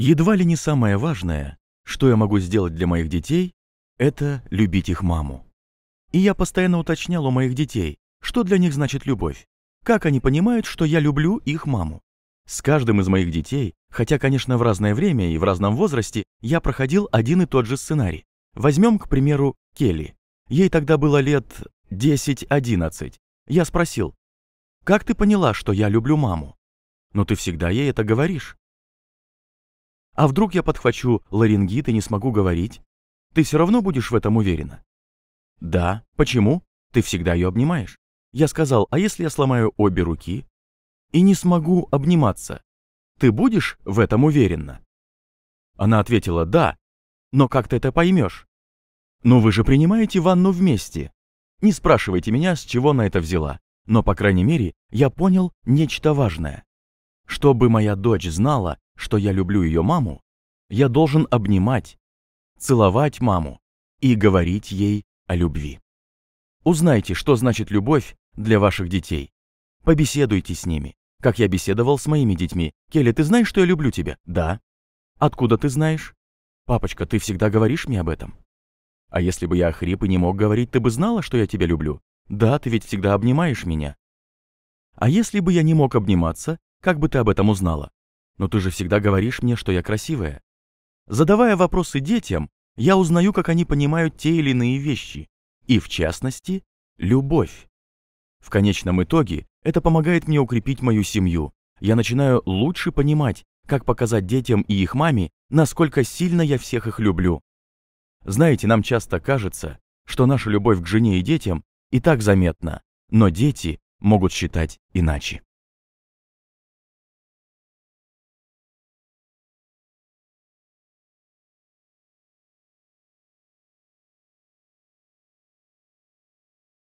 Едва ли не самое важное, что я могу сделать для моих детей, это любить их маму. И я постоянно уточнял у моих детей, что для них значит любовь, как они понимают, что я люблю их маму. С каждым из моих детей, хотя, конечно, в разное время и в разном возрасте, я проходил один и тот же сценарий. Возьмем, к примеру, Келли. Ей тогда было лет 10-11. Я спросил, «Как ты поняла, что я люблю маму?» Но «Ну, ты всегда ей это говоришь». А вдруг я подхвачу ларингит и не смогу говорить? Ты все равно будешь в этом уверена? Да. Почему? Ты всегда ее обнимаешь. Я сказал, а если я сломаю обе руки? И не смогу обниматься. Ты будешь в этом уверена? Она ответила, да. Но как ты это поймешь? Ну, вы же принимаете ванну вместе. Не спрашивайте меня, с чего она это взяла. Но, по крайней мере, я понял нечто важное. Чтобы моя дочь знала, что я люблю ее маму, я должен обнимать, целовать маму и говорить ей о любви. Узнайте, что значит любовь для ваших детей. Побеседуйте с ними, как я беседовал с моими детьми. Келли, ты знаешь, что я люблю тебя? Да. Откуда ты знаешь? Папочка, ты всегда говоришь мне об этом. А если бы я охрип и не мог говорить, ты бы знала, что я тебя люблю? Да, ты ведь всегда обнимаешь меня. А если бы я не мог обниматься, как бы ты об этом узнала? Но ты же всегда говоришь мне, что я красивая. Задавая вопросы детям, я узнаю, как они понимают те или иные вещи, и в частности, любовь. В конечном итоге это помогает мне укрепить мою семью. Я начинаю лучше понимать, как показать детям и их маме, насколько сильно я всех их люблю. Знаете, нам часто кажется, что наша любовь к жене и детям и так заметна, но дети могут считать иначе.